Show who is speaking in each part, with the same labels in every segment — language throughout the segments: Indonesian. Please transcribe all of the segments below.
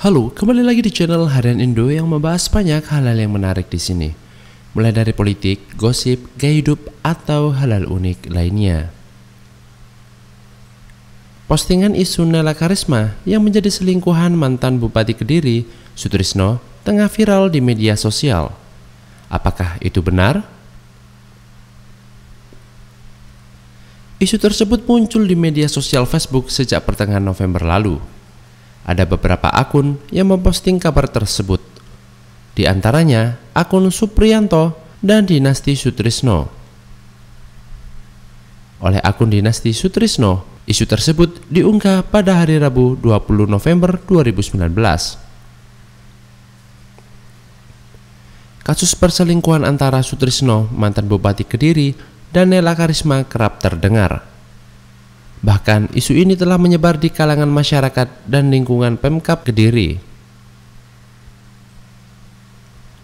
Speaker 1: Halo, kembali lagi di channel Harian Indo yang membahas banyak hal-hal yang menarik di sini. Mulai dari politik, gosip, gaya hidup, atau hal-hal unik lainnya. Postingan isu Nela Karisma yang menjadi selingkuhan mantan Bupati Kediri, Sutrisno, tengah viral di media sosial. Apakah itu benar? Isu tersebut muncul di media sosial Facebook sejak pertengahan November lalu. Ada beberapa akun yang memposting kabar tersebut. Di antaranya akun Suprianto dan Dinasti Sutrisno. Oleh akun Dinasti Sutrisno, isu tersebut diunggah pada hari Rabu 20 November 2019. kasus perselingkuhan antara Sutrisno, mantan Bupati Kediri, dan Nela Karisma kerap terdengar. Bahkan isu ini telah menyebar di kalangan masyarakat dan lingkungan Pemkap Kediri.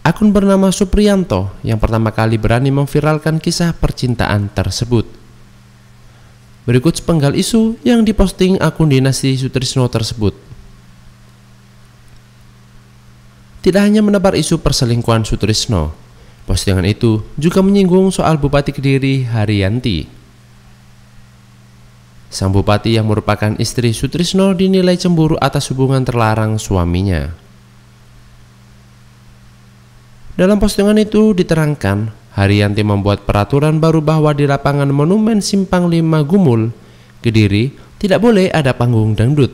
Speaker 1: Akun bernama Suprianto yang pertama kali berani memviralkan kisah percintaan tersebut. Berikut sepenggal isu yang diposting akun dinasti Sutrisno tersebut. Tidak hanya menebar isu perselingkuhan Sutrisno, postingan itu juga menyinggung soal Bupati Kediri Haryanti Sang bupati yang merupakan istri Sutrisno dinilai cemburu atas hubungan terlarang suaminya. Dalam postingan itu diterangkan, Haryanti membuat peraturan baru bahwa di lapangan Monumen Simpang Lima Gumul, Kediri, tidak boleh ada panggung dangdut.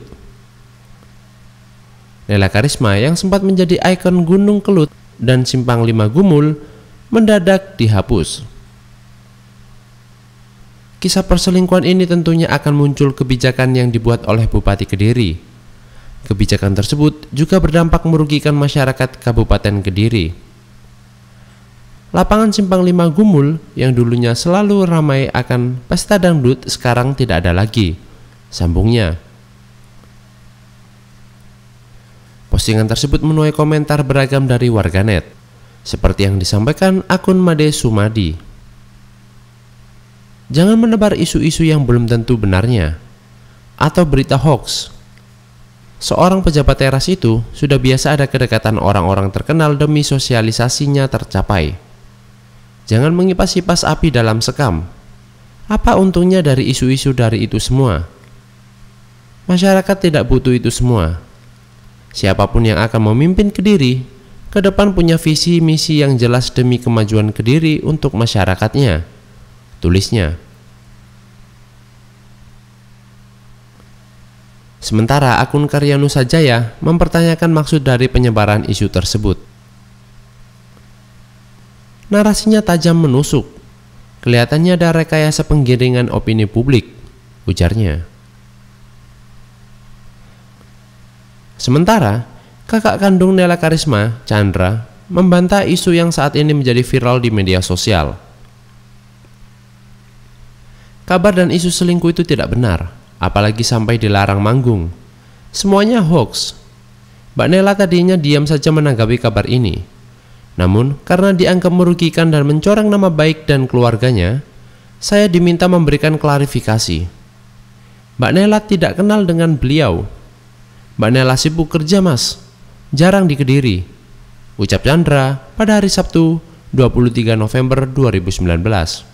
Speaker 1: Nela Karisma yang sempat menjadi ikon Gunung Kelut dan Simpang Lima Gumul mendadak dihapus. Kisah perselingkuhan ini tentunya akan muncul kebijakan yang dibuat oleh Bupati Kediri. Kebijakan tersebut juga berdampak merugikan masyarakat Kabupaten Kediri. Lapangan Simpang Lima Gumul yang dulunya selalu ramai akan pesta dangdut sekarang tidak ada lagi. Sambungnya. Postingan tersebut menuai komentar beragam dari warganet, seperti yang disampaikan akun Made Sumadi. Jangan menebar isu-isu yang belum tentu benarnya atau berita hoax. Seorang pejabat teras itu sudah biasa ada kedekatan orang-orang terkenal demi sosialisasinya tercapai. Jangan mengipas-ipas api dalam sekam. Apa untungnya dari isu-isu dari itu semua? Masyarakat tidak butuh itu semua. Siapapun yang akan memimpin Kediri, ke depan punya visi misi yang jelas demi kemajuan Kediri untuk masyarakatnya tulisnya. Sementara akun karya Nusa Jaya mempertanyakan maksud dari penyebaran isu tersebut. Narasinya tajam menusuk. Kelihatannya ada rekayasa penggiringan opini publik, ujarnya. Sementara, kakak kandung Nela Karisma, Chandra, membantah isu yang saat ini menjadi viral di media sosial – Kabar dan isu selingkuh itu tidak benar, apalagi sampai dilarang manggung. Semuanya hoax. Mbak Nela tadinya diam saja menanggapi kabar ini. Namun, karena dianggap merugikan dan mencoreng nama baik dan keluarganya, saya diminta memberikan klarifikasi. Mbak Nela tidak kenal dengan beliau. Mbak Nela sibuk kerja mas, jarang di Kediri. Ucap Chandra pada hari Sabtu 23 November 2019.